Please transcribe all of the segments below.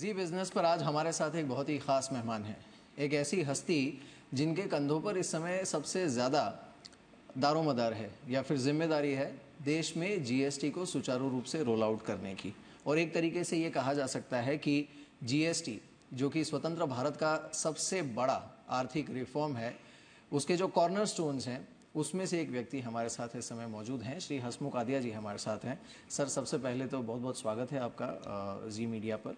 जी business पर आज हमारे साथ एक बहुत ही ख़ास मेहमान हैं एक ऐसी हस्ती जिनके कंधों पर इस समय सबसे ज़्यादा दारोमदार है या फिर जिम्मेदारी है देश में जीएसटी को सुचारू रूप से रोल आउट करने की और एक तरीके से ये कहा जा सकता है कि जीएसटी जो कि स्वतंत्र भारत का सबसे बड़ा आर्थिक रिफॉर्म है उसके जो कॉर्नर स्टोन्स हैं उसमें से एक व्यक्ति हमारे साथ इस समय मौजूद हैं श्री हसमुख आदिया जी हमारे साथ हैं सर सबसे पहले तो बहुत बहुत स्वागत है आपका जी मीडिया पर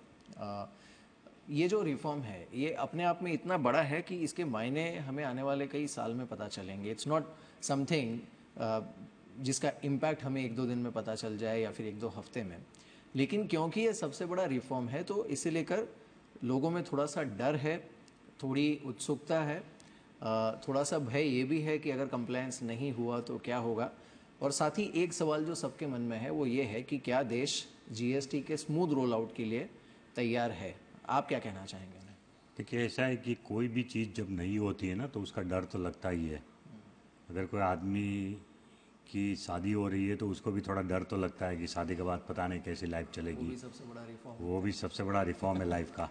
ये जो रिफॉर्म है ये अपने आप में इतना बड़ा है कि इसके मायने हमें आने वाले कई साल में पता चलेंगे इट्स नॉट समथिंग जिसका इम्पैक्ट हमें एक दो दिन में पता चल जाए या फिर एक दो हफ्ते में लेकिन क्योंकि ये सबसे बड़ा रिफॉर्म है तो इसे लेकर लोगों में थोड़ा सा डर है थोड़ी उत्सुकता है थोड़ा सा भय ये भी है कि अगर कंप्लायंस नहीं हुआ तो क्या होगा और साथ ही एक सवाल जो सबके मन में है वो ये है कि क्या देश जीएसटी के स्मूथ रोल आउट के लिए तैयार है आप क्या कहना चाहेंगे देखिए ऐसा है कि कोई भी चीज़ जब नहीं होती है ना तो उसका डर तो लगता ही है अगर कोई आदमी की शादी हो रही है तो उसको भी थोड़ा डर तो लगता है कि शादी के बाद पता नहीं कैसी लाइफ चलेगी वो भी सबसे बड़ा रिफॉर्म वो भी सबसे बड़ा रिफॉर्म है लाइफ का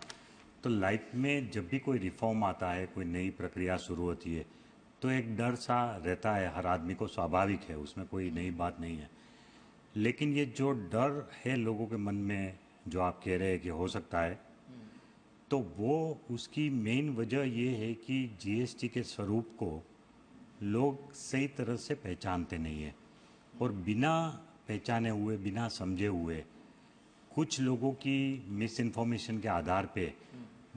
तो लाइफ में जब भी कोई रिफॉर्म आता है कोई नई प्रक्रिया शुरू होती है तो एक डर सा रहता है हर आदमी को स्वाभाविक है उसमें कोई नई बात नहीं है लेकिन ये जो डर है लोगों के मन में जो आप कह रहे हैं कि हो सकता है तो वो उसकी मेन वजह ये है कि जीएसटी के स्वरूप को लोग सही तरह से पहचानते नहीं है और बिना पहचाने हुए बिना समझे हुए कुछ लोगों की मिस इन्फॉर्मेशन के आधार पे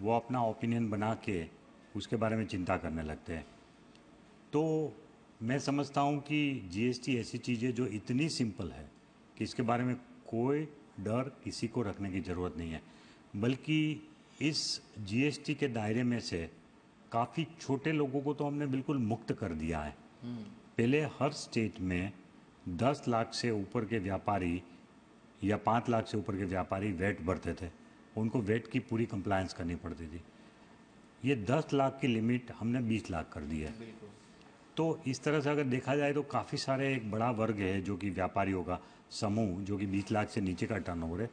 वो अपना ओपिनियन बना के उसके बारे में चिंता करने लगते हैं तो मैं समझता हूँ कि जीएसटी ऐसी चीज़ है जो इतनी सिंपल है कि इसके बारे में कोई डर किसी को रखने की ज़रूरत नहीं है बल्कि इस जीएसटी के दायरे में से काफ़ी छोटे लोगों को तो हमने बिल्कुल मुक्त कर दिया है पहले हर स्टेट में दस लाख से ऊपर के व्यापारी या पाँच लाख से ऊपर के व्यापारी वेट भरते थे उनको वेट की पूरी कंप्लायंस करनी पड़ती थी ये दस लाख की लिमिट हमने बीस लाख कर दी है तो इस तरह से अगर देखा जाए तो काफ़ी सारे एक बड़ा वर्ग है जो कि व्यापारियों का समूह जो कि बीस लाख से नीचे का टर्न ओवर है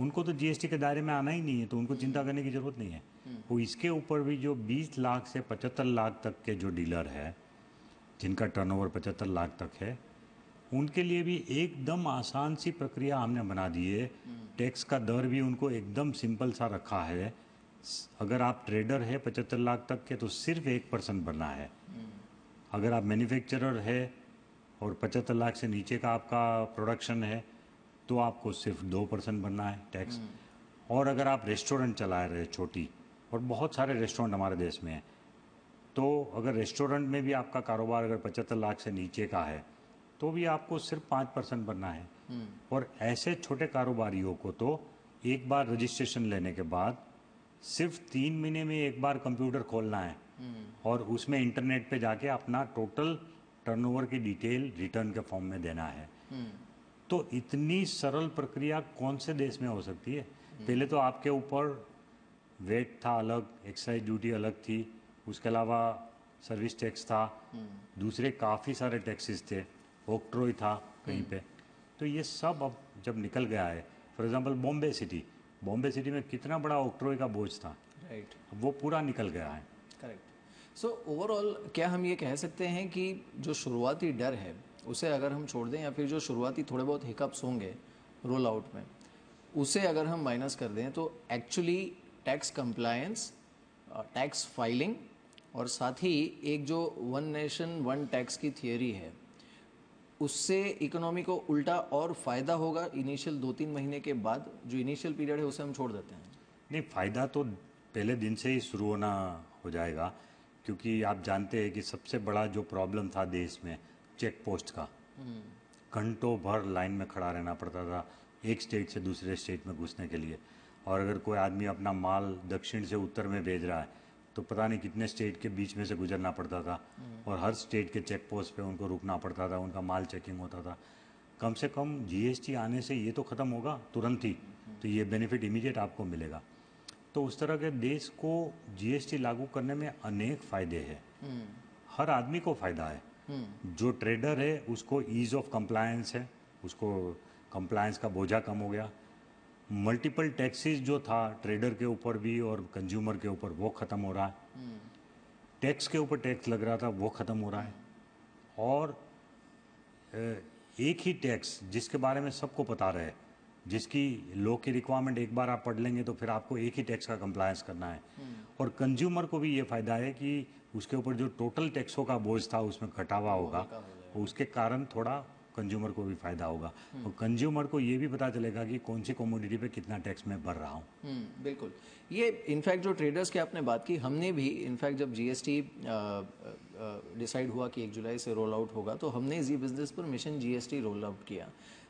उनको तो जीएसटी के दायरे में आना ही नहीं है तो उनको चिंता करने की ज़रूरत नहीं है वो हम्म। तो इसके ऊपर भी जो 20 लाख से 75 लाख तक के जो डीलर है जिनका टर्नओवर 75 लाख तक है उनके लिए भी एकदम आसान सी प्रक्रिया हमने बना दी है हम्म। टैक्स का दर भी उनको एकदम सिंपल सा रखा है अगर आप ट्रेडर है पचहत्तर लाख तक के तो सिर्फ एक परसेंट भरना है अगर आप मैन्युफैक्चरर है और पचहत्तर लाख से नीचे का आपका प्रोडक्शन है तो आपको सिर्फ दो परसेंट बनना है टैक्स हम्म। और अगर आप रेस्टोरेंट चला रहे छोटी और बहुत सारे रेस्टोरेंट हमारे देश में हैं तो अगर रेस्टोरेंट में भी आपका कारोबार अगर पचहत्तर लाख से नीचे का है तो भी आपको सिर्फ पाँच परसेंट बनना है हम्म। और ऐसे छोटे कारोबारियों को तो एक बार रजिस्ट्रेशन लेने के बाद सिर्फ तीन महीने में एक बार कंप्यूटर खोलना है हम्म। और उसमें इंटरनेट पे जाके अपना टोटल टर्नओवर की डिटेल रिटर्न के फॉर्म में देना है हम्म। तो इतनी सरल प्रक्रिया कौन से देश में हो सकती है हम्म। पहले तो आपके ऊपर वेट था अलग एक्साइज ड्यूटी अलग थी उसके अलावा सर्विस टैक्स था दूसरे काफ़ी सारे टैक्सेस थे ओक्ट्रोई था कहीं पे तो ये सब अब जब निकल गया है for example Bombay city Bombay city में कितना बड़ा ओक्ट्रोई का बोझ था right. वो पूरा निकल गया है करेक्ट सो ओवरऑल क्या हम ये कह सकते हैं कि जो शुरुआती डर है उसे अगर हम छोड़ दें या फिर जो शुरुआती थोड़े बहुत हिकअप्स होंगे रोल आउट में उसे अगर हम माइनस कर दें तो actually tax compliance tax filing और साथ ही एक जो वन नेशन वन टैक्स की थियोरी है उससे इकोनॉमी को उल्टा और फ़ायदा होगा इनिशियल दो तीन महीने के बाद जो इनिशियल पीरियड है उसे हम छोड़ देते हैं नहीं फ़ायदा तो पहले दिन से ही शुरू होना हो जाएगा क्योंकि आप जानते हैं कि सबसे बड़ा जो प्रॉब्लम था देश में चेक पोस्ट का घंटों भर लाइन में खड़ा रहना पड़ता था एक स्टेट से दूसरे स्टेट में घुसने के लिए और अगर कोई आदमी अपना माल दक्षिण से उत्तर में भेज रहा है तो पता नहीं कितने स्टेट के बीच में से गुजरना पड़ता था और हर स्टेट के चेक पोस्ट पर उनको रुकना पड़ता था उनका माल चेकिंग होता था कम से कम जीएसटी आने से ये तो ख़त्म होगा तुरंत ही तो ये बेनिफिट इमीडिएट आपको मिलेगा तो उस तरह के देश को जीएसटी लागू करने में अनेक फायदे हैं हम्म। हर आदमी को फायदा है हम्म। जो ट्रेडर है उसको ईज ऑफ कंप्लायंस है उसको कंप्लायंस का बोझा कम हो गया मल्टीपल टैक्सेस जो था ट्रेडर के ऊपर भी और कंज्यूमर के ऊपर वो ख़त्म हो रहा है टैक्स हम्म। के ऊपर टैक्स लग रहा था वो ख़त्म हो रहा है और एक ही टैक्स जिसके बारे में सबको पता रहे जिसकी लो की रिक्वायरमेंट एक बार आप पढ़ लेंगे तो फिर आपको एक ही टैक्स का कंप्लायंस करना है हम्म। और कंज्यूमर को भी ये फ़ायदा है कि उसके ऊपर जो टोटल टैक्सों का बोझ था उसमें घटावा होगा उसके कारण थोड़ा कंज्यूमर को भी फायदा होगा और तो कंज्यूमर को ये भी पता चलेगा कि कौन सी कॉमोडिटी पे कितना टैक्स मैं भर रहा हूँ हम्म, बिल्कुल ये इनफैक्ट जो ट्रेडर्स की आपने बात की हमने भी इनफैक्ट जब जीएसटी डिसाइड हुआ कि एक जुलाई से रोल आउट होगा तो हमने जी बिजनेस पर मिशन जीएसटी रोल आउट किया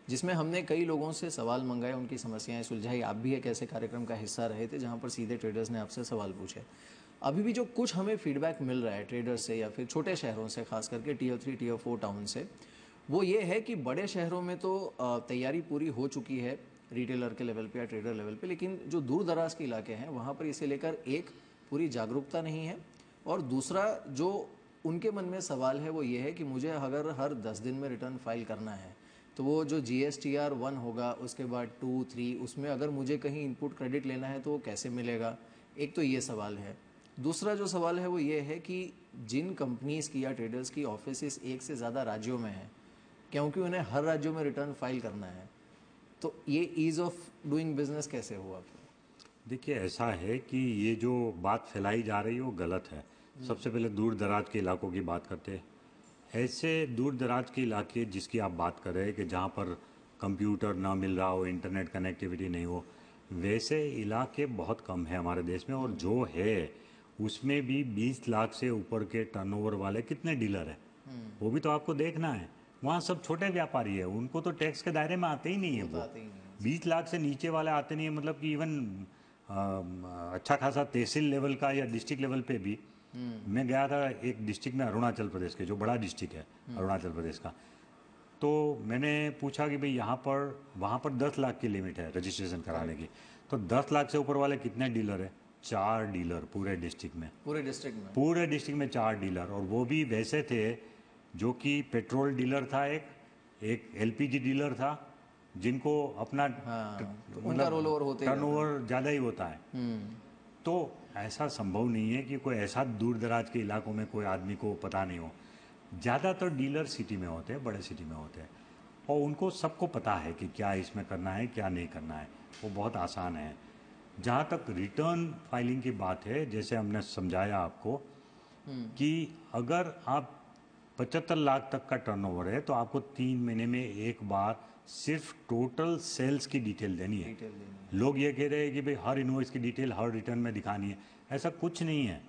जिसमें हमने कई लोगों से सवाल मंगाए उनकी समस्याएं सुलझाई आप भी एक ऐसे कार्यक्रम का हिस्सा रहे थे जहां पर सीधे ट्रेडर्स ने आपसे सवाल पूछे अभी भी जो कुछ हमें फीडबैक मिल रहा है ट्रेडर्स से या फिर छोटे शहरों से खास करके T tier three T tier four town से वो ये है कि बड़े शहरों में तो तैयारी पूरी हो चुकी है रिटेलर के लेवल पे या ट्रेडर लेवल पे लेकिन जो दूर दराज के इलाके हैं वहाँ पर इसे लेकर एक पूरी जागरूकता नहीं है और दूसरा जो उनके मन में सवाल है वो ये है कि मुझे अगर हर दस दिन में रिटर्न फाइल करना है तो वो जो G S T R one होगा उसके बाद टू थ्री उसमें अगर मुझे कहीं इनपुट क्रेडिट लेना है तो वो कैसे मिलेगा एक तो ये सवाल है दूसरा जो सवाल है वो ये है कि जिन कंपनीज़ की या ट्रेडर्स की ऑफिस एक से ज़्यादा राज्यों में हैं क्योंकि उन्हें हर राज्यों में रिटर्न फाइल करना है तो ये ईज़ ऑफ डूइंग बिजनेस कैसे हुआ देखिए ऐसा है कि ये जो बात फैलाई जा रही है वो गलत है हम्म। सबसे पहले दूर दराज के इलाकों की बात करते हैं ऐसे दूर दराज के इलाके जिसकी आप बात कर रहे हैं कि जहाँ पर कंप्यूटर ना मिल रहा हो इंटरनेट कनेक्टिविटी नहीं हो वैसे इलाके बहुत कम है हमारे देश में और हम्म। जो है उसमें भी 20 लाख से ऊपर के टर्नओवर वाले कितने डीलर हैं हम्म। वो भी तो आपको देखना है वहाँ सब छोटे व्यापारी है उनको तो टैक्स के दायरे में आते ही नहीं है वो बीस लाख से नीचे वाले आते नहीं है मतलब कि इवन अच्छा खासा तहसील लेवल का या डिस्ट्रिक्ट लेवल पे भी हम्म। मैं गया था एक डिस्ट्रिक्ट में अरुणाचल प्रदेश के जो बड़ा डिस्ट्रिक्ट है हम्म। अरुणाचल प्रदेश का तो मैंने पूछा कि भाई यहाँ पर वहाँ पर दस लाख की लिमिट है रजिस्ट्रेशन कराने की तो दस लाख से ऊपर वाले कितने डीलर है चार डीलर पूरे डिस्ट्रिक्ट में पूरे डिस्ट्रिक्ट में पूरे डिस्ट्रिक्ट में चार डीलर और वो भी वैसे थे जो कि पेट्रोल डीलर था एक एक एलपीजी डीलर था जिनको अपना टर्नओवर हाँ, टर्न मतलब ओवर ज़्यादा ही होता है हम्म। तो ऐसा संभव नहीं है कि कोई ऐसा दूर दराज के इलाकों में कोई आदमी को पता नहीं हो ज़्यादातर डीलर सिटी में होते हैं बड़े सिटी में होते हैं और उनको सबको पता है कि क्या इसमें करना है क्या नहीं करना है वो बहुत आसान है जहाँ तक रिटर्न फाइलिंग की बात है जैसे हमने समझाया आपको हम्म। कि अगर आप पचहत्तर लाख तक का टर्नओवर है तो आपको तीन महीने में एक बार सिर्फ टोटल सेल्स की डिटेल देनी है डिटेल देनी लोग ये कह रहे हैं कि भाई हर इन्वॉइस की डिटेल हर रिटर्न में दिखानी है ऐसा कुछ नहीं है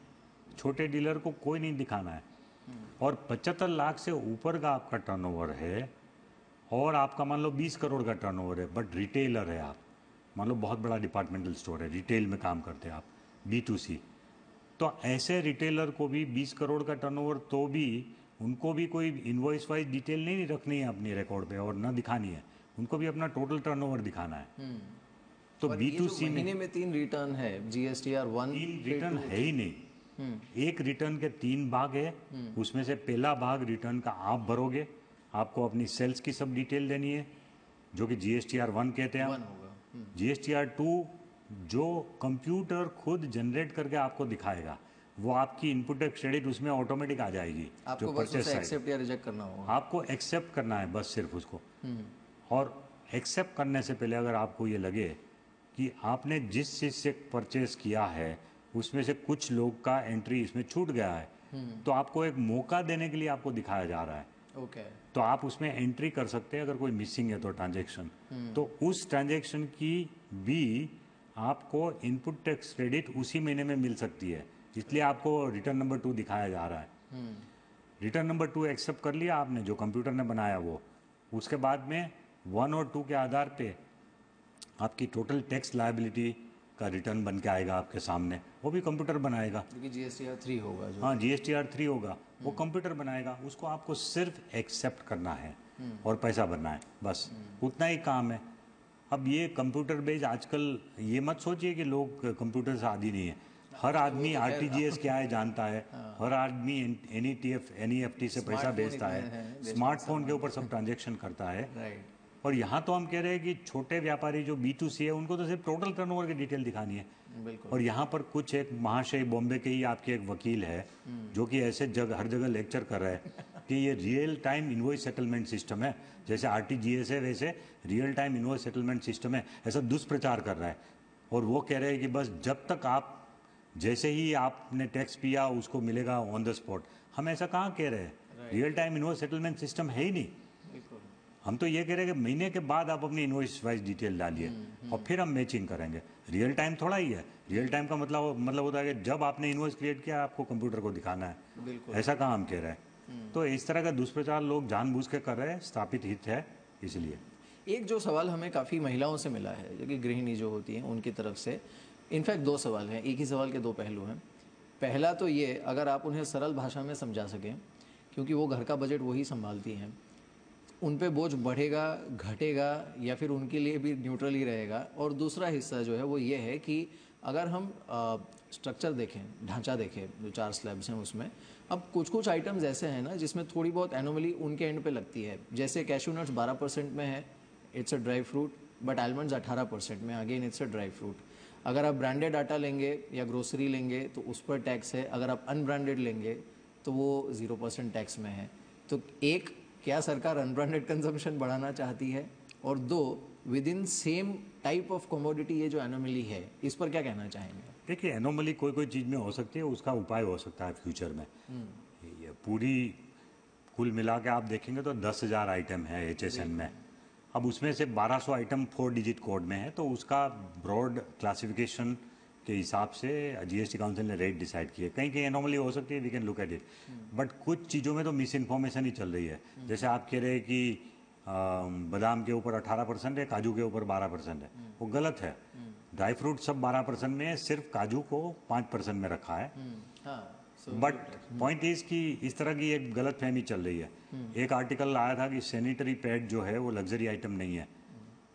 छोटे डीलर को कोई नहीं दिखाना है हम्म। और पचहत्तर लाख से ऊपर का आपका टर्नओवर है और आपका मान लो बीस करोड़ का टर्नओवर है बट रिटेलर है आप मान लो बहुत बड़ा डिपार्टमेंटल स्टोर है रिटेल में काम करते हैं आप बी टू सी तो ऐसे रिटेलर को भी बीस करोड़ का टर्नओवर तो भी उनको भी कोई इन्वॉइस वाइज डिटेल नहीं रखनी है अपने रिकॉर्ड पे और ना दिखानी है उनको भी अपना टोटल टर्नओवर दिखाना है हम्म। तो बी टू सी महीने में तीन रिटर्न है जीएसटी आर वन तीन रिटर्न है ही नहीं हम्म। एक रिटर्न के तीन भाग है हम्म। उसमें से पहला भाग रिटर्न का आप भरोगे आपको अपनी सेल्स की सब डिटेल देनी है जो कि जीएसटी आर वन कहते हैं जीएसटी आर टू जो कंप्यूटर खुद जनरेट करके आपको दिखाएगा वो आपकी इनपुट क्रेडिट उसमें ऑटोमेटिक आ जाएगी आपको बस उसे एक्सेप्ट या रिजेक्ट करना होगा आपको एक्सेप्ट करना है बस सिर्फ उसको हम्म। और एक्सेप्ट करने से पहले अगर आपको ये लगे कि आपने जिस चीज़ से परचेस किया है उसमें से कुछ लोग का एंट्री इसमें छूट गया है हम्म। तो आपको एक मौका देने के लिए आपको दिखाया जा रहा है ओके तो आप उसमें एंट्री कर सकते हैं अगर कोई मिसिंग है तो ट्रांजेक्शन हम्म। तो उस ट्रांजेक्शन की भी आपको इनपुट टैक्स क्रेडिट उसी महीने में मिल सकती है इसलिए आपको रिटर्न नंबर टू दिखाया जा रहा है रिटर्न नंबर टू एक्सेप्ट कर लिया आपने जो कंप्यूटर ने बनाया वो उसके बाद में वन और टू के आधार पे आपकी टोटल टैक्स लाइबिलिटी का रिटर्न बन के आएगा आपके सामने वो भी कंप्यूटर बनाएगा क्योंकि जी एस आर थ्री होगा जो हाँ G S T R three होगा वो कंप्यूटर हम्म। बनाएगा उसको आपको सिर्फ एक्सेप्ट करना है हम्म। और पैसा भरना है बस हम्म। उतना ही काम है अब ये कंप्यूटर बेस्ड आजकल ये मत सोचिए कि लोग कंप्यूटर से आदि नहीं है हर आदमी आरटीजीएस क्या है जानता है हर आदमी एन एनईएफटी e e से पैसा भेजता है स्मार्टफोन के ऊपर सब ट्रांजेक्शन करता है और यहाँ तो हम कह रहे हैं कि छोटे व्यापारी जो बी टू सी है उनको तो सिर्फ टोटल टर्नओवर की डिटेल दिखानी है और यहाँ पर कुछ एक महाशय बॉम्बे के ही आपके एक वकील है हम्म। जो कि ऐसे जग हर जगह लेक्चर कर रहे हैं कि ये real time invoice settlement system है जैसे आर है वैसे real time invoice settlement system है ऐसा दुष्प्रचार कर रहा है और वो कह रहे हैं कि बस जब तक आप जैसे ही आपने टैक्स पिया उसको मिलेगा ऑन द स्पॉट हम ऐसा कहाँ कह रहे हैं real time invoice settlement system है ही नहीं हम तो ये कह रहे हैं कि महीने के बाद आप अपनी इन्वॉइस वाइज डिटेल डालिए हम्म, हम्म। और फिर हम मैचिंग करेंगे रियल टाइम थोड़ा ही है रियल टाइम का मतलब मतलब होता है कि जब आपने इन्वॉइस क्रिएट किया आपको कंप्यूटर को दिखाना है ऐसा कहाँ हम कह रहे हैं हम्म। तो इस तरह का दुष्प्रचार लोग जानबूझ के कर रहे हैं स्थापित हित है इसलिए एक जो सवाल हमें काफ़ी महिलाओं से मिला है जो कि गृहिणी जो होती हैं उनकी तरफ से इनफैक्ट दो सवाल हैं एक ही सवाल के दो पहलू हैं पहला तो ये अगर आप उन्हें सरल भाषा में समझा सकें क्योंकि वो घर का बजट वही संभालती हैं उन पे बोझ बढ़ेगा घटेगा या फिर उनके लिए भी न्यूट्रल ही रहेगा और दूसरा हिस्सा जो है वो ये है कि अगर हम स्ट्रक्चर देखें ढांचा देखें जो चार स्लैब्स हैं उसमें अब कुछ कुछ आइटम्स ऐसे हैं ना जिसमें थोड़ी बहुत एनोमली उनके एंड पे लगती है जैसे कैशू नट्स बारह परसेंट में है it's a dry fruit but almonds अठारह परसेंट में again it's a dry fruit अगर आप ब्रांडेड आटा लेंगे या ग्रोसरी लेंगे तो उस पर टैक्स है अगर आप अनब्रांडेड लेंगे तो वो ज़ीरो परसेंट टैक्स में है तो एक क्या सरकार अनब्रांडेड कंजम्पशन बढ़ाना चाहती है और दो within same type of commodity ये जो एनोमली है इस पर क्या कहना चाहेंगे देखिए एनोमली कोई कोई चीज़ में हो सकती है उसका उपाय हो सकता है फ्यूचर में हम्म। ये पूरी कुल मिला के आप देखेंगे तो दस हज़ार आइटम है एच में अब उसमें से 1200 आइटम फोर डिजिट कोड में है तो उसका ब्रॉड क्लासिफिकेशन के हिसाब से जीएसटी काउंसिल ने रेट डिसाइड किए कहीं कहीं नॉर्मली हो सकती है we can look at it but कुछ चीज़ों में तो मिस इन्फॉर्मेशन ही चल रही है hmm. जैसे आप कह रहे हैं कि बादाम के ऊपर 18 परसेंट है काजू के ऊपर 12 परसेंट है hmm. वो गलत है hmm. ड्राई फ्रूट सब 12 परसेंट में है सिर्फ काजू को 5 परसेंट में रखा है हाँ। बट पॉइंट इज कि इस तरह की एक गलत फहमी चल रही है एक आर्टिकल आया था कि सैनिटरी पैड जो है वो लग्जरी आइटम नहीं है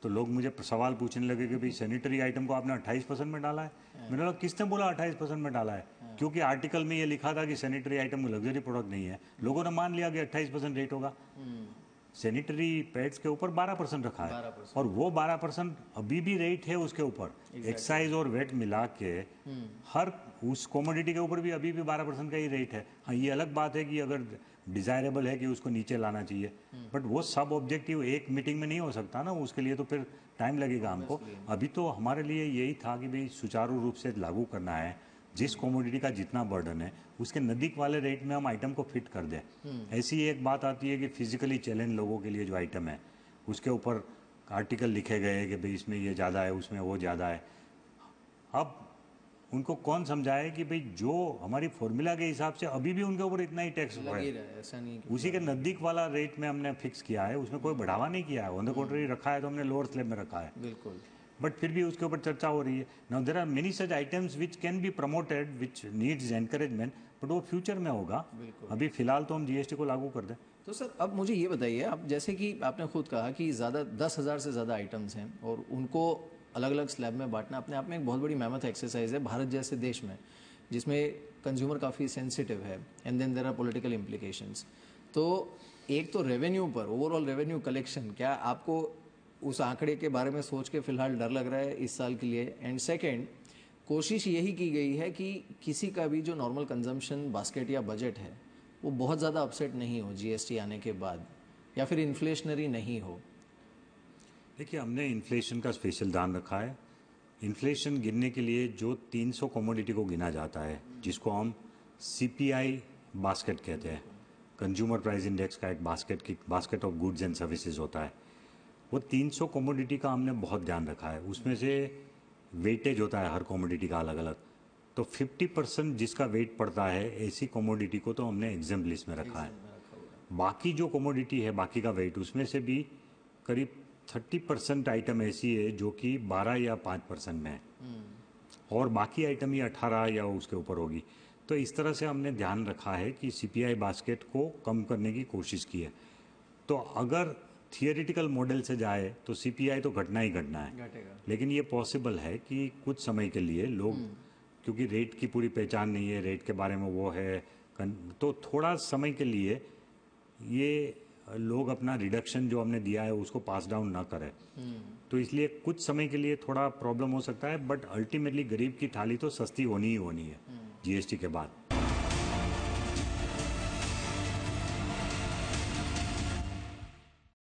तो लोग मुझे सवाल पूछने लगे कि भाई सैनिटरी आइटम को आपने 28 परसेंट में डाला है मैंने बोला किसने बोला 28 परसेंट में डाला है क्योंकि आर्टिकल में ये लिखा था कि सैनिटरी आइटम लग्जरी प्रोडक्ट नहीं है लोगों ने मान लिया कि 28 परसेंट रेट होगा सैनिटरी पैड्स के ऊपर 12 परसेंट रखा है और वो 12 परसेंट अभी भी रेट है उसके ऊपर एक्साइज और वेट मिला के हम्म। हर उस कॉमोडिटी के ऊपर भी अभी भी 12 परसेंट का ही रेट है हाँ ये अलग बात है कि अगर डिजायरेबल है कि उसको नीचे लाना चाहिए बट हम्म। वो सब ऑब्जेक्टिव एक मीटिंग में नहीं हो सकता ना उसके लिए तो फिर टाइम लगेगा हमको अभी तो हमारे लिए यही था कि भाई सुचारू रूप से लागू करना है जिस कॉमोडिटी का जितना बर्डन है उसके नदीक वाले रेट में हम आइटम को फिट कर दें हम्म। ऐसी एक बात आती है कि फिजिकली चैलेंज लोगों के लिए जो आइटम है उसके ऊपर आर्टिकल लिखे गए हैं कि भाई इसमें ये ज़्यादा है उसमें वो ज़्यादा है अब उनको कौन समझाए कि भाई जो हमारी फॉर्मूला के हिसाब से अभी भी उनके ऊपर इतना ही टैक्स लग है ऐसा नहीं उसी के नज़दीक वाला रेट में हमने फिक्स किया है उसमें कोई बढ़ावा नहीं किया है ऑन द तो कॉन्ट्री रखा है तो हमने लोअर स्लेब में रखा है बिल्कुल बट फिर भी उसके ऊपर चर्चा हो रही है now there are many such items which can be promoted which needs encouragement but वो फ्यूचर में होगा अभी फिलहाल तो हम जीएसटी को लागू कर दें तो सर अब मुझे ये बताइए आप जैसे कि आपने खुद कहा कि ज़्यादा दस हज़ार से ज़्यादा आइटम्स हैं और उनको अलग अलग स्लैब में बांटना अपने आप में एक बहुत बड़ी मेहमत एक्सरसाइज है भारत जैसे देश में जिसमें कंज्यूमर काफ़ी सेंसिटिव है and then there are political implication तो एक तो रेवेन्यू पर ओवरऑल रेवेन्यू कलेक्शन क्या आपको उस आंकड़े के बारे में सोच के फ़िलहाल डर लग रहा है इस साल के लिए एंड सेकेंड कोशिश यही की गई है कि किसी का भी जो नॉर्मल कंजम्पशन बास्केट या बजट है वो बहुत ज़्यादा अपसेट नहीं हो जीएसटी आने के बाद या फिर इन्फ्लेशनरी नहीं हो देखिए हमने इन्फ्लेशन का स्पेशल ध्यान रखा है इन्फ्लेशन गिनने के लिए जो 300 कमोडिटी को गिना जाता है जिसको हम सीपीआई बास्केट कहते हैं कंज्यूमर प्राइस इंडेक्स का एक बास्केट की basket of goods and services होता है वो 300 कॉमोडिटी का हमने बहुत ध्यान रखा है उसमें से वेटेज होता है हर कॉमोडिटी का अलग अलग तो 50 परसेंट जिसका वेट पड़ता है ऐसी कॉमोडिटी को तो हमने एग्जाम लिस्ट में रखा है बाकी जो कॉमोडिटी है बाकी का वेट उसमें से भी करीब 30 परसेंट आइटम ऐसी है जो कि 12 या 5 परसेंट में है हम्म। और बाकी आइटम ही 18 या उसके ऊपर होगी तो इस तरह से हमने ध्यान रखा है कि सी बास्केट को कम करने की कोशिश की है तो अगर थियोरिटिकल मॉडल से जाए तो सीपीआई तो घटना ही घटना है लेकिन ये पॉसिबल है कि कुछ समय के लिए लोग हम्म। क्योंकि रेट की पूरी पहचान नहीं है रेट के बारे में वो है तो थोड़ा समय के लिए ये लोग अपना रिडक्शन जो हमने दिया है उसको पास डाउन ना करें हम्म। तो इसलिए कुछ समय के लिए थोड़ा प्रॉब्लम हो सकता है बट अल्टीमेटली गरीब की थाली तो सस्ती होनी ही होनी है जीएसटी हम्म। के बाद